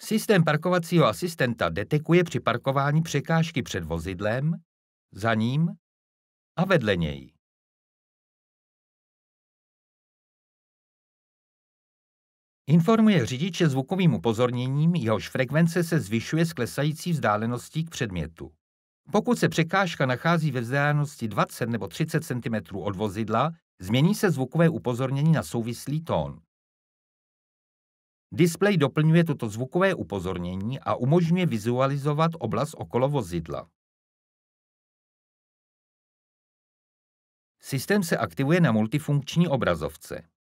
Systém parkovacího asistenta detekuje při parkování překážky před vozidlem, za ním a vedle něj. Informuje řidiče zvukovým upozorněním, jehož frekvence se zvyšuje s klesající vzdáleností k předmětu. Pokud se překážka nachází ve vzdálenosti 20 nebo 30 cm od vozidla, změní se zvukové upozornění na souvislý tón. Display doplňuje toto zvukové upozornění a umožňuje vizualizovat oblast okolo vozidla. Systém se aktivuje na multifunkční obrazovce.